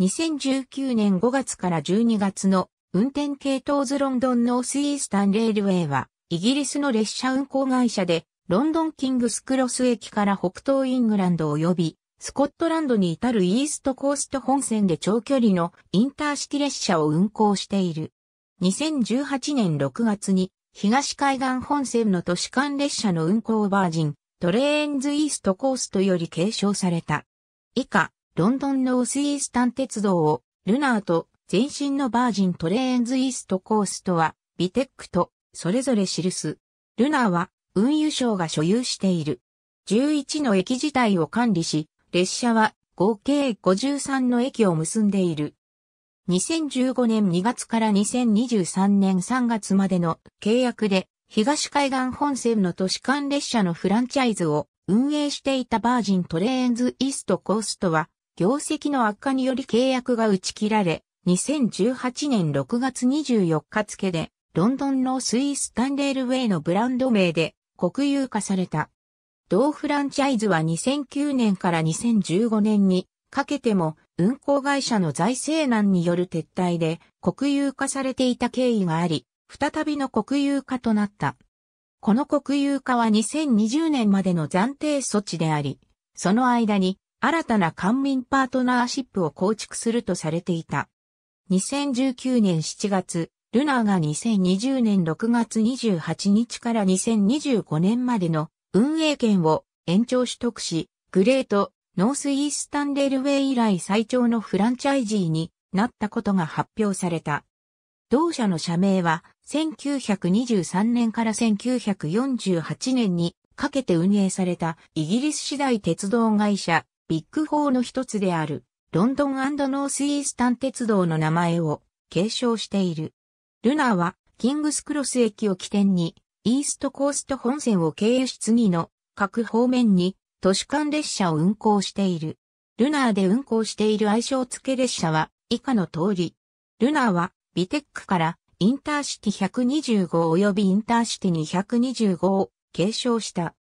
2019年5月から12月の運転系統図ロンドンノースイースタンレールウェイは、イギリスの列車運行会社で、ロンドンキングスクロス駅から北東イングランド及び、スコットランドに至るイーストコースト本線で長距離のインターシティ列車を運行している。2018年6月に、東海岸本線の都市間列車の運行バージン、トレーンズイーストコーストより継承された。以下、ロンドンのオスイースタン鉄道を、ルナーと、前身のバージントレーンズイーストコースとは、ビテックと、それぞれ記す。ルナーは、運輸省が所有している。11の駅自体を管理し、列車は合計53の駅を結んでいる。2015年2月から2023年3月までの契約で、東海岸本線の都市間列車のフランチャイズを運営していたバージントレーンズイーストコーストは、業績の悪化により契約が打ち切られ、2018年6月24日付で、ロンドンのスイスタンレールウェイのブランド名で国有化された。同フランチャイズは2009年から2015年にかけても運行会社の財政難による撤退で国有化されていた経緯があり、再びの国有化となった。この国有化は2020年までの暫定措置であり、その間に新たな官民パートナーシップを構築するとされていた。2019年7月、ルナーが2020年6月28日から2025年までの運営権を延長取得し、グレート、ノースイースタンレールウェイ以来最長のフランチャイジーになったことが発表された。同社の社名は1923年から1948年にかけて運営されたイギリス次第鉄道会社ビッグ4の一つである、ロンドンノースイースタン鉄道の名前を継承している。ルナーは、キングスクロス駅を起点に、イーストコースト本線を経由し次の各方面に都市間列車を運行している。ルナーで運行している愛称付け列車は以下の通り。ルナーはビテックからインターシティ125及びインターシティ225を継承した。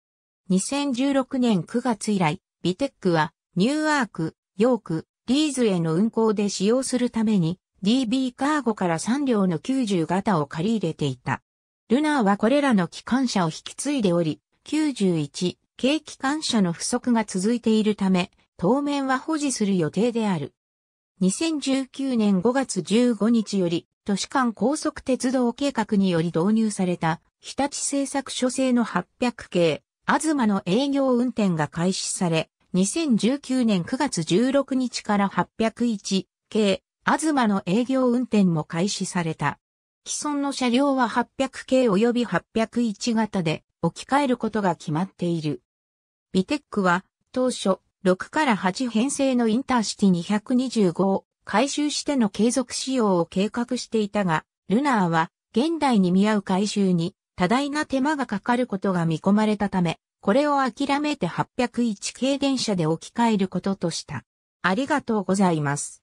2016年9月以来、ビテックはニューアーク、ヨーク、リーズへの運行で使用するために DB カーゴから3両の90型を借り入れていた。ルナーはこれらの機関車を引き継いでおり、91、軽機関車の不足が続いているため、当面は保持する予定である。2019年5月15日より、都市間高速鉄道計画により導入された、日立製作所製の800系、東の営業運転が開始され、2019年9月16日から801系、東の営業運転も開始された。既存の車両は800系及び801型で置き換えることが決まっている。ビテックは当初6から8編成のインターシティ225を回収しての継続使用を計画していたが、ルナーは現代に見合う回収に多大な手間がかかることが見込まれたため、これを諦めて801系電車で置き換えることとした。ありがとうございます。